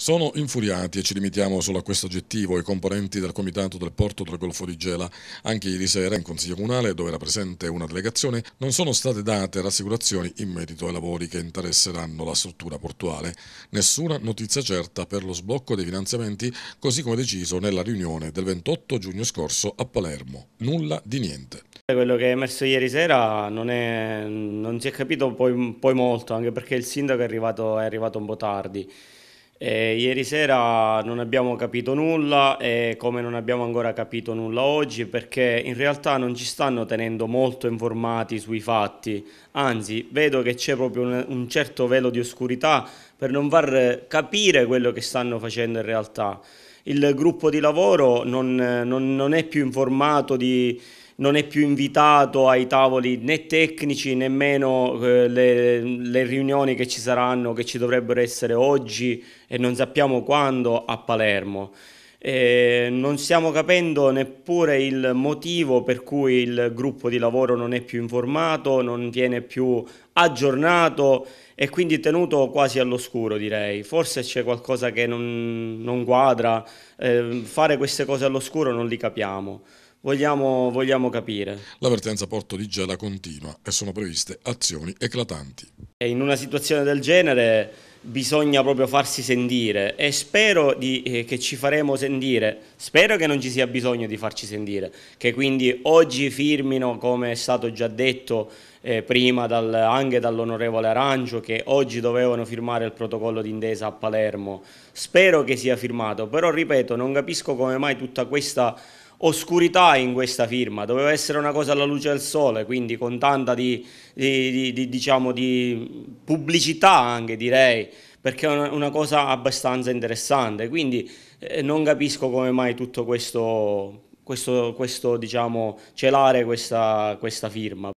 Sono infuriati e ci limitiamo solo a questo aggettivo i componenti del comitato del porto del Golfo di Gela. Anche ieri sera in Consiglio Comunale, dove era presente una delegazione, non sono state date rassicurazioni in merito ai lavori che interesseranno la struttura portuale. Nessuna notizia certa per lo sblocco dei finanziamenti, così come deciso nella riunione del 28 giugno scorso a Palermo. Nulla di niente. Quello che è emerso ieri sera non, è, non si è capito poi, poi, molto, anche perché il sindaco è arrivato, è arrivato un po' tardi. Eh, ieri sera non abbiamo capito nulla e come non abbiamo ancora capito nulla oggi perché in realtà non ci stanno tenendo molto informati sui fatti, anzi vedo che c'è proprio un, un certo velo di oscurità per non far capire quello che stanno facendo in realtà. Il gruppo di lavoro non, non, non è più informato di non è più invitato ai tavoli né tecnici, nemmeno eh, le, le riunioni che ci saranno, che ci dovrebbero essere oggi e non sappiamo quando a Palermo. Eh, non stiamo capendo neppure il motivo per cui il gruppo di lavoro non è più informato, non viene più aggiornato e quindi tenuto quasi all'oscuro direi. Forse c'è qualcosa che non, non quadra, eh, fare queste cose all'oscuro non li capiamo vogliamo, vogliamo capire. L'avvertenza Porto di Gela continua e sono previste azioni eclatanti. E in una situazione del genere bisogna proprio farsi sentire e spero di, eh, che ci faremo sentire, spero che non ci sia bisogno di farci sentire, che quindi oggi firmino, come è stato già detto eh, prima dal, anche dall'onorevole Arancio, che oggi dovevano firmare il protocollo d'intesa a Palermo, spero che sia firmato, però ripeto non capisco come mai tutta questa oscurità in questa firma, doveva essere una cosa alla luce del sole, quindi con tanta di, di, di, diciamo, di pubblicità anche direi, perché è una, una cosa abbastanza interessante, quindi eh, non capisco come mai tutto questo, questo, questo diciamo, celare questa, questa firma.